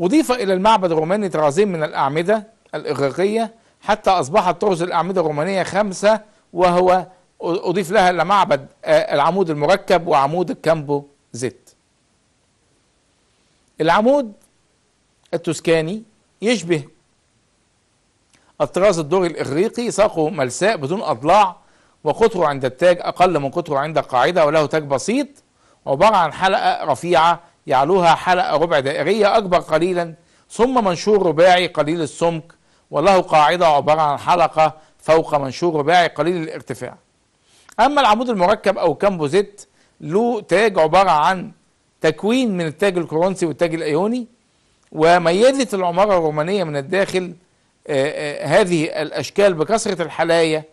أضيف إلى المعبد الروماني طرازين من الأعمدة الإغريقية حتى أصبحت طرز الأعمدة الرومانية خمسة وهو أضيف لها لمعبد آه، العمود المركب وعمود الكامبو زيت العمود التوسكاني يشبه الطراز الدوري الإغريقي ساقه ملساء بدون أضلاع وقطره عند التاج أقل من قطره عند القاعدة وله تاج بسيط عبارة عن حلقة رفيعة يعلوها حلقة ربع دائرية أكبر قليلا ثم منشور رباعي قليل السمك وله قاعدة عبارة عن حلقة فوق منشور رباعي قليل الارتفاع أما العمود المركب أو كامبوزيت له تاج عبارة عن تكوين من التاج الكورنثي والتاج الأيوني وميزت العمارة الرومانية من الداخل آه، آه، هذه الأشكال بكثرة الحلايا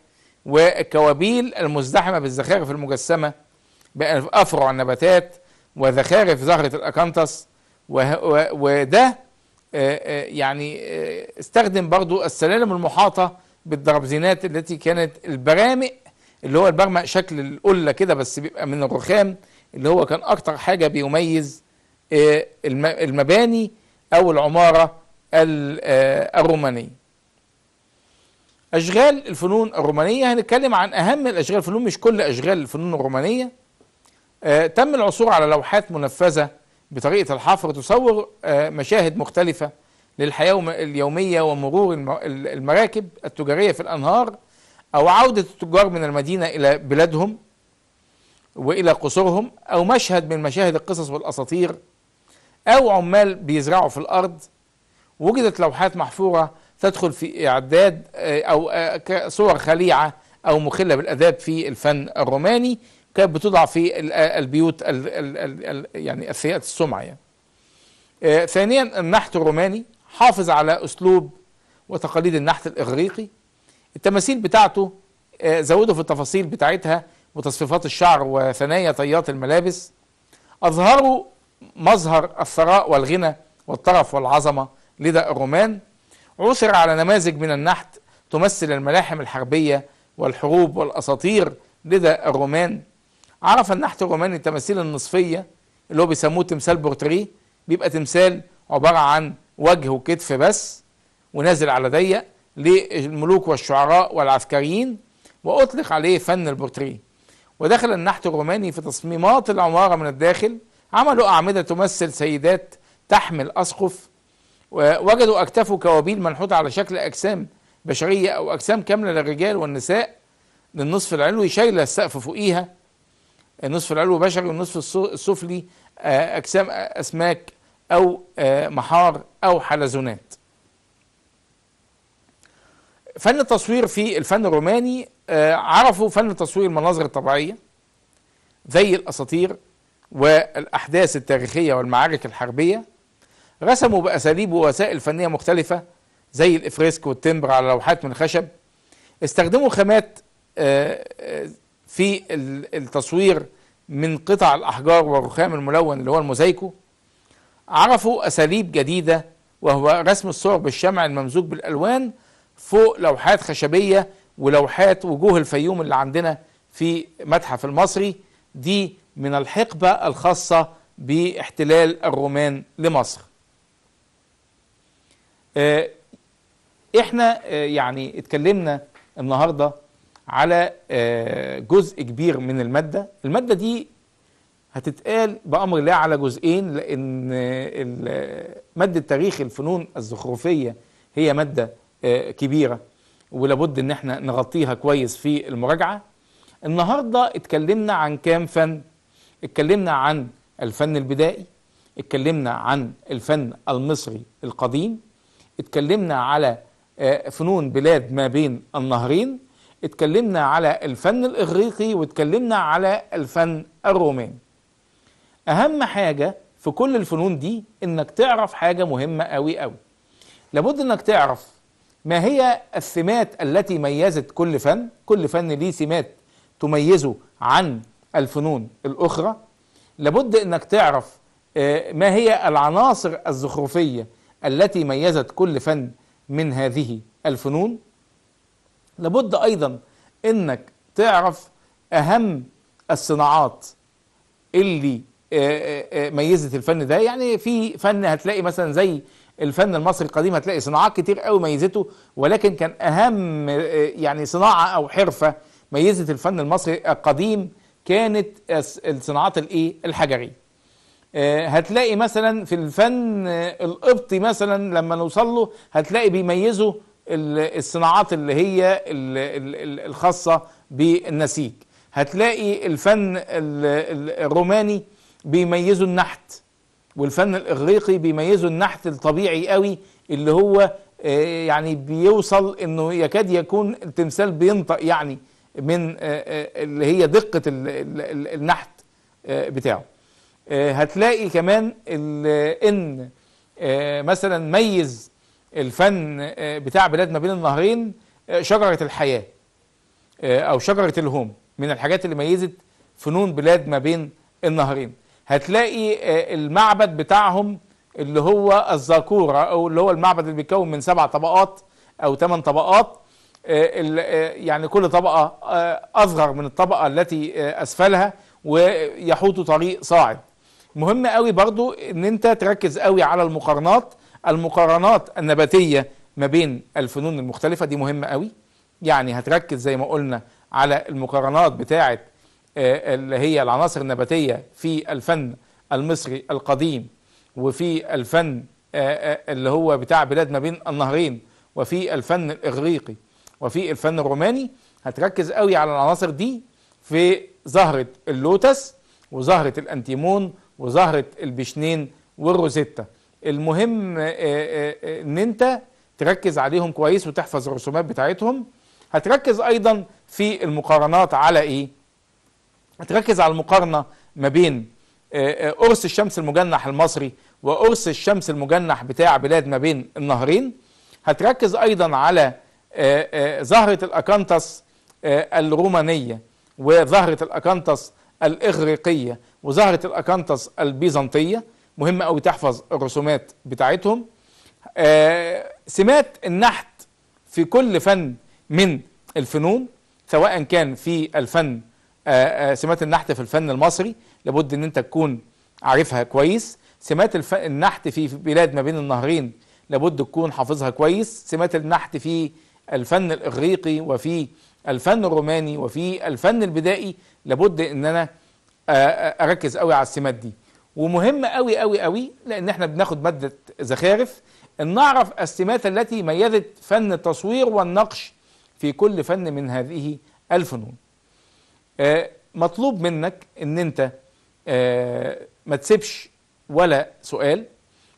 والكوابيل المزدحمة بالزخارف المجسمة بأفرع النباتات في زهرة الأكانتس وده آه، آه، يعني آه، استخدم برضو السلالم المحاطة بالدربزينات التي كانت البرامق اللي هو البرمق شكل القلة كده بس بيبقى من الرخام اللي هو كان أكتر حاجة بيميز المباني أو العمارة الرومانية أشغال الفنون الرومانية هنتكلم عن أهم الأشغال الفنون مش كل أشغال الفنون الرومانية آه، تم العثور على لوحات منفذة بطريقة الحفر تصور آه، مشاهد مختلفة للحياة اليومية ومرور المراكب التجارية في الأنهار أو عودة التجار من المدينة إلى بلادهم وإلى قصورهم أو مشهد من مشاهد القصص والأساطير أو عمال بيزرعوا في الأرض وجدت لوحات محفورة تدخل في إعداد آه، أو صور خليعة أو مخلة بالأداب في الفن الروماني كانت بتوضع في آه، البيوت الـ الـ الـ الـ يعني السيئة السمعة يعني. آه، ثانيا النحت الروماني حافظ على أسلوب وتقاليد النحت الإغريقي التماثيل بتاعته آه، زودوا في التفاصيل بتاعتها وتصفيفات الشعر وثنايا طيات الملابس أظهروا مظهر الثراء والغنى والطرف والعظمة لدى الرومان عثر على نماذج من النحت تمثل الملاحم الحربية والحروب والأساطير لدى الرومان عرف النحت الروماني التماثيل النصفية اللي هو بيسموه تمثال بورتريه بيبقى تمثال عبارة عن وجه وكتف بس ونازل على ضيق للملوك والشعراء والعسكريين وأطلق عليه فن البورتريه ودخل النحت الروماني في تصميمات العمارة من الداخل عملوا أعمدة تمثل سيدات تحمل أسقف ووجدوا أكتافه كوابيل منحوتة على شكل أجسام بشرية أو أجسام كاملة للرجال والنساء للنصف العلوي شايلة السقف فوقيها النصف العلوي بشري والنصف السفلي آه، أجسام آه، أسماك أو آه، محار أو حلزونات فن التصوير في الفن الروماني عرفوا فن تصوير المناظر الطبيعية زي الأساطير والأحداث التاريخية والمعارك الحربية رسموا بأساليب ووسائل فنية مختلفة زي الإفريسك والتمبر على لوحات من خشب استخدموا خامات في التصوير من قطع الأحجار والرخام الملون اللي هو الموزايكو عرفوا أساليب جديدة وهو رسم الصور بالشمع الممزوج بالألوان فوق لوحات خشبية ولوحات وجوه الفيوم اللي عندنا في متحف المصري دي من الحقبة الخاصة باحتلال الرومان لمصر آه، احنا آه، يعني اتكلمنا النهارده على آه، جزء كبير من المادة المادة دي هتتقال بأمر الله على جزئين لأن آه، مادة تاريخ الفنون الزخرفية هي مادة آه، كبيرة ولابد ان احنا نغطيها كويس في المراجعة النهاردة اتكلمنا عن كام فن اتكلمنا عن الفن البدائي اتكلمنا عن الفن المصري القديم اتكلمنا على فنون بلاد ما بين النهرين اتكلمنا على الفن الاغريقي واتكلمنا على الفن الروماني اهم حاجه في كل الفنون دي انك تعرف حاجه مهمه قوي قوي لابد انك تعرف ما هي السمات التي ميزت كل فن كل فن ليه سمات تميزه عن الفنون الاخرى لابد انك تعرف آه، ما هي العناصر الزخرفيه التي ميزت كل فن من هذه الفنون لابد ايضا انك تعرف اهم الصناعات اللي آه، آه، آه، ميزت الفن ده يعني في فن هتلاقي مثلا زي الفن المصري القديم هتلاقي صناعات كتير قوي ميزته ولكن كان اهم يعني صناعه او حرفه ميزت الفن المصري القديم كانت الصناعات الايه الحجريه هتلاقي مثلا في الفن القبطي مثلا لما نوصل له هتلاقي بيميزه الصناعات اللي هي الخاصة بالنسيج هتلاقي الفن الروماني بيميزه النحت والفن الاغريقي بيميزه النحت الطبيعي قوي اللي هو آه، يعني بيوصل انه يكاد يكون التمثال بينطق يعني من آه، آه، اللي هي دقة النحت بتاعه هتلاقي كمان ان مثلا ميز الفن آه، بتاع بلاد ما بين النهرين آه، شجرة الحياة آه، أو شجرة الهوم من الحاجات اللي ميزت فنون بلاد ما بين النهرين هتلاقي المعبد بتاعهم اللي هو الزاكورة أو اللي هو المعبد اللي بيتكون من سبع طبقات أو ثمان طبقات يعني كل طبقة أصغر من الطبقة التي أسفلها ويحوط طريق صاعد مهم قوي برضو ان انت تركز قوي على المقارنات المقارنات النباتية ما بين الفنون المختلفة دي مهمة قوي يعني هتركز زي ما قلنا على المقارنات بتاعة آه، اللي هي العناصر النباتية في الفن المصري القديم وفي الفن آه، آه، اللي هو بتاع بلاد ما بين النهرين وفي الفن الإغريقي وفي الفن الروماني هتركز قوي على العناصر دي في زهرة اللوتس وزهرة الأنتيمون وزهرة البشنين والروزيتا المهم آه، آه، آه، ان انت تركز عليهم كويس وتحفظ الرسومات بتاعتهم هتركز ايضا في المقارنات على ايه هتركز على المقارنه ما بين قرص الشمس المجنح المصري وقرص الشمس المجنح بتاع بلاد ما بين النهرين هتركز ايضا على زهره الاكانتس الرومانيه وزهره الاكانتس الاغريقيه وزهره الاكانتس البيزنطيه مهم قوي تحفظ الرسومات بتاعتهم آه، سمات النحت في كل فن من الفنون سواء كان في الفن آه، آه، سمات النحت في الفن المصري لابد ان انت تكون عارفها كويس سمات النحت في بلاد ما بين النهرين لابد تكون حافظها كويس سمات النحت في الفن الاغريقي وفي الفن الروماني وفي الفن البدائي لابد ان انا اركز قوي على السمات دي ومهم قوي قوي قوي لان احنا بناخد ماده زخارف ان نعرف السمات التي ميزت فن التصوير والنقش في كل فن من هذه الفنون آه، مطلوب منك ان انت آه، ما تسيبش ولا سؤال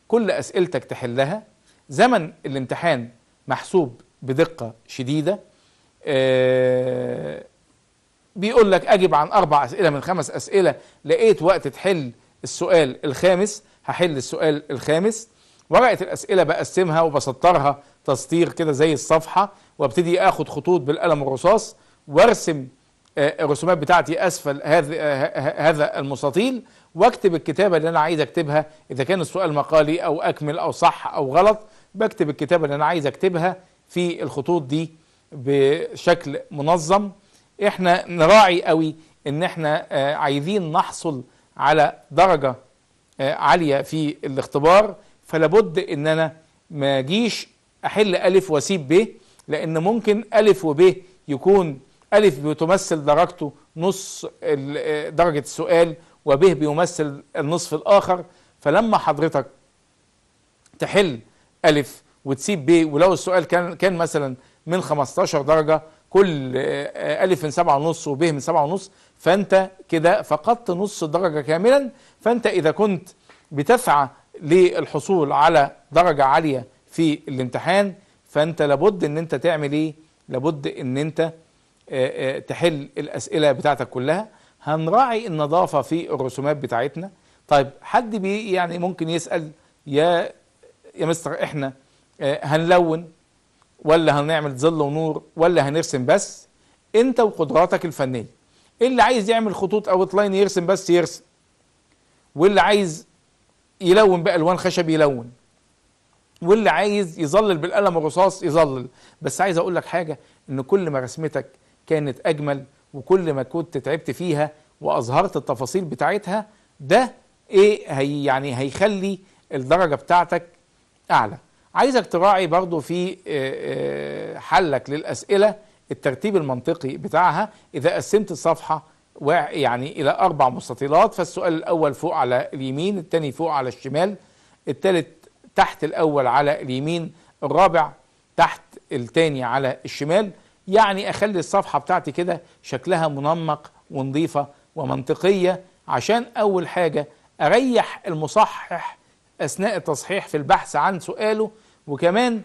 كل اسئلتك تحلها زمن الامتحان محسوب بدقه شديده آه، بيقول لك اجب عن اربع اسئله من خمس اسئله لقيت وقت تحل السؤال الخامس هحل السؤال الخامس ورقة الأسئلة بقسمها وبسطرها تسطير كده زي الصفحة وابتدي آخد خطوط بالقلم الرصاص وارسم آه، الرسومات بتاعتي أسفل آه، هذا المستطيل واكتب الكتابة اللي أنا عايز أكتبها إذا كان السؤال مقالي أو أكمل أو صح أو غلط بكتب الكتابة اللي أنا عايز أكتبها في الخطوط دي بشكل منظم احنا نراعي قوي ان احنا آه، عايزين نحصل على درجة آه، عالية في الاختبار فلابد ان انا ما اجيش احل الف واسيب ب لان ممكن الف وب يكون الف بتمثل درجته نص آه، درجة السؤال وب بيمثل النصف الآخر فلما حضرتك تحل ألف وتسيب ب ولو السؤال كان كان مثلا من 15 درجة كل ألف من سبعة ونص وب من سبعة ونص فأنت كده فقدت نص درجة كاملا فأنت إذا كنت بتسعى للحصول على درجة عالية في الامتحان فأنت لابد إن أنت تعمل إيه؟ لابد إن أنت آه، آه، تحل الأسئلة بتاعتك كلها هنراعي النظافة في الرسومات بتاعتنا طيب حد بي يعني ممكن يسأل يا يا مستر إحنا آه، هنلون ولا هنعمل ظل ونور ولا هنرسم بس انت وقدراتك الفنيه اللي عايز يعمل خطوط اوت لاين يرسم بس يرسم واللي عايز يلون بقى الوان خشب يلون واللي عايز يظلل بالقلم الرصاص يظلل بس عايز اقول لك حاجه ان كل ما رسمتك كانت اجمل وكل ما كنت تعبت فيها واظهرت التفاصيل بتاعتها ده ايه هي يعني هيخلي الدرجه بتاعتك اعلى عايزك تراعي برضو في آه، آه، حلك للأسئلة الترتيب المنطقي بتاعها إذا قسمت الصفحة يعني إلى أربع مستطيلات فالسؤال الأول فوق على اليمين الثاني فوق على الشمال الثالث تحت الأول على اليمين الرابع تحت الثاني على الشمال يعني أخلي الصفحة بتاعتي كده شكلها منمق ونظيفة ومنطقية عشان أول حاجة أريح المصحح أثناء التصحيح في البحث عن سؤاله وكمان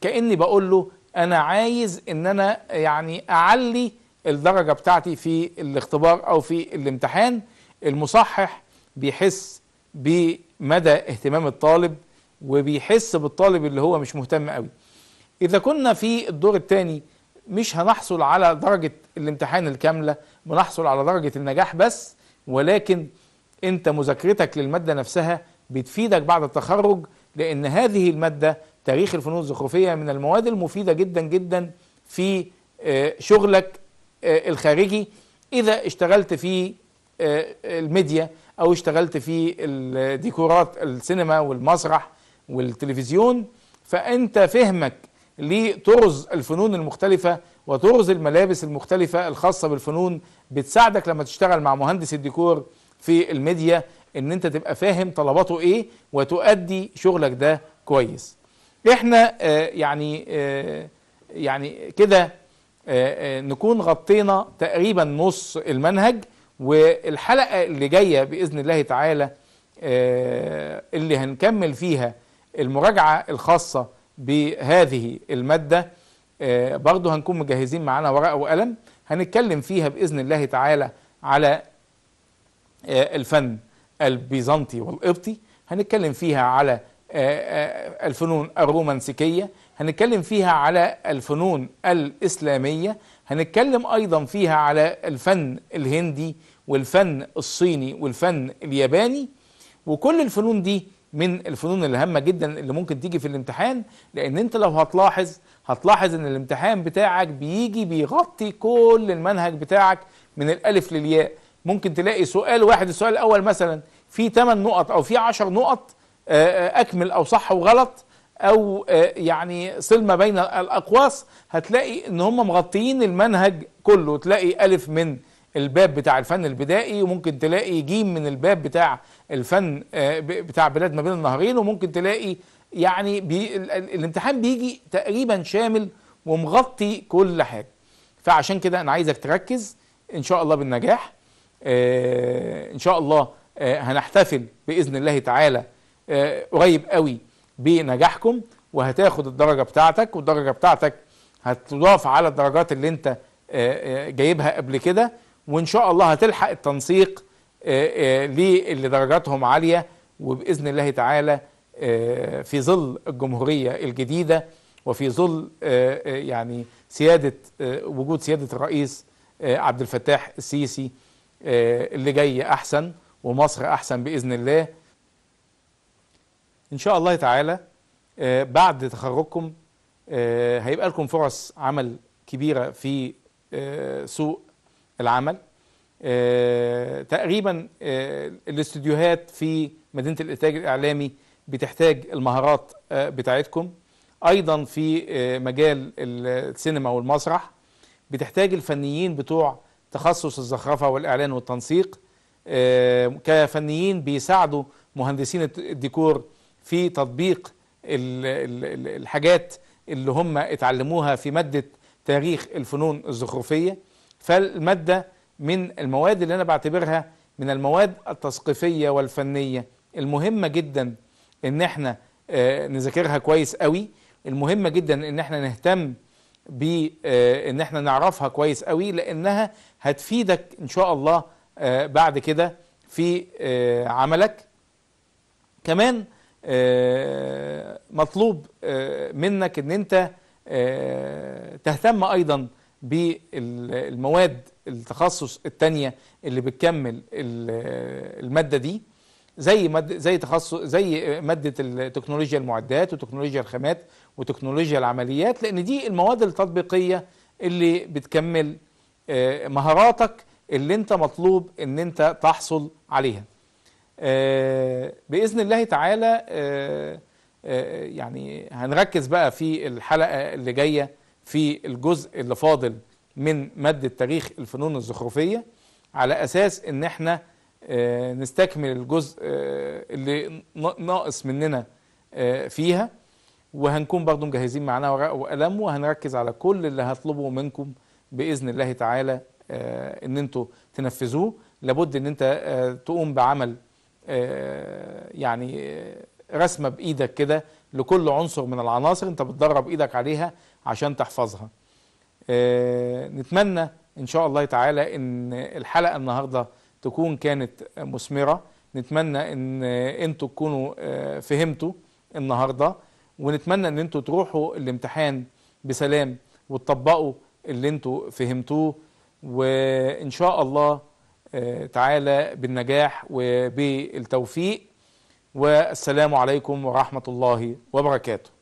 كأني بقول له أنا عايز إن أنا يعني أعلي الدرجة بتاعتي في الاختبار أو في الامتحان المصحح بيحس بمدى اهتمام الطالب وبيحس بالطالب اللي هو مش مهتم قوي إذا كنا في الدور الثاني مش هنحصل على درجة الامتحان الكاملة بنحصل على درجة النجاح بس ولكن انت مذاكرتك للمادة نفسها بتفيدك بعد التخرج لأن هذه المادة تاريخ الفنون الزخرفية من المواد المفيدة جدا جدا في آه، شغلك آه، الخارجي إذا اشتغلت في آه، الميديا أو اشتغلت في الديكورات السينما والمسرح والتلفزيون فأنت فهمك لطرز الفنون المختلفة وطرز الملابس المختلفة الخاصة بالفنون بتساعدك لما تشتغل مع مهندس الديكور في الميديا ان انت تبقى فاهم طلباته ايه وتؤدي شغلك ده كويس احنا آه، يعني آه، يعني كده آه، نكون غطينا تقريبا نص المنهج والحلقة اللي جاية بإذن الله تعالى اللي هنكمل فيها المراجعة الخاصة بهذه المادة برضه هنكون مجهزين معانا ورقة وقلم هنتكلم فيها بإذن الله تعالى على الفن البيزنطي والقبطي هنتكلم فيها على آه، آه، الفنون الرومانسيكية هنتكلم فيها على الفنون الإسلامية هنتكلم أيضا فيها على الفن الهندي والفن الصيني والفن الياباني وكل الفنون دي من الفنون الهامة جدا اللي ممكن تيجي في الامتحان لأن أنت لو هتلاحظ هتلاحظ أن الامتحان بتاعك بيجي بيغطي كل المنهج بتاعك من الألف للياء ممكن تلاقي سؤال واحد السؤال الاول مثلا في 8 نقط او في 10 نقط آه، آه، اكمل او صح وغلط او آه، يعني صلمة بين الاقواس هتلاقي ان هم مغطيين المنهج كله تلاقي الف من الباب بتاع الفن البدائي وممكن تلاقي جيم من الباب بتاع الفن بتاع بلاد ما بين النهرين وممكن تلاقي يعني بي الامتحان بيجي تقريبا شامل ومغطي كل حاجه فعشان كده انا عايزك تركز ان شاء الله بالنجاح آه، ان شاء الله آه، هنحتفل باذن الله تعالى آه، قريب قوي بنجاحكم وهتاخد الدرجه بتاعتك والدرجه بتاعتك هتضاف على الدرجات اللي انت جايبها قبل كده وان شاء الله هتلحق التنسيق للي درجاتهم عاليه وباذن الله تعالى في ظل الجمهوريه الجديده وفي ظل يعني سياده وجود سياده الرئيس عبد الفتاح السيسي آه، اللي جاي احسن ومصر احسن باذن الله ان شاء الله تعالى آه، بعد تخرجكم آه، هيبقى لكم فرص عمل كبيره في سوق العمل تقريبا الاستوديوهات في مدينه الانتاج الاعلامي بتحتاج المهارات بتاعتكم ايضا في مجال السينما والمسرح بتحتاج الفنيين بتوع تخصص الزخرفة والإعلان والتنسيق آه، كفنيين بيساعدوا مهندسين الديكور في تطبيق الحاجات اللي هم اتعلموها في مادة تاريخ الفنون الزخرفية فالمادة من المواد اللي أنا بعتبرها من المواد التثقيفية والفنية المهمة جدا إن احنا آه، نذاكرها كويس قوي المهمة جدا إن احنا نهتم بان آه، احنا نعرفها كويس قوي لانها هتفيدك ان شاء الله آه، بعد كده في آه، عملك كمان مطلوب منك ان انت تهتم ايضا بالمواد التخصص التانية اللي بتكمل المادة دي زي مادة زي تخصص زي مادة التكنولوجيا المعدات وتكنولوجيا الخامات وتكنولوجيا العمليات لان دي المواد التطبيقيه اللي بتكمل آه، مهاراتك اللي انت مطلوب ان انت تحصل عليها آه، باذن الله تعالى آه، يعني هنركز بقى في الحلقه اللي جايه في الجزء اللي فاضل من ماده تاريخ الفنون الزخرفيه على اساس ان احنا نستكمل الجزء اللي ناقص مننا فيها وهنكون برضو مجهزين معانا ورقه وقلم وهنركز على كل اللي هطلبه منكم باذن الله تعالى آه، ان انتوا تنفذوه لابد ان انت آه، تقوم بعمل آه، يعني رسمه بايدك كده لكل عنصر من العناصر انت بتدرب ايدك عليها عشان تحفظها نتمنى ان شاء الله تعالى ان الحلقه النهارده تكون كانت مثمره نتمنى ان انتوا تكونوا فهمتوا النهارده ونتمنى ان انتوا تروحوا الامتحان بسلام وتطبقوا اللي انتوا فهمتوه وان شاء الله آه، تعالى بالنجاح وبالتوفيق والسلام عليكم ورحمه الله وبركاته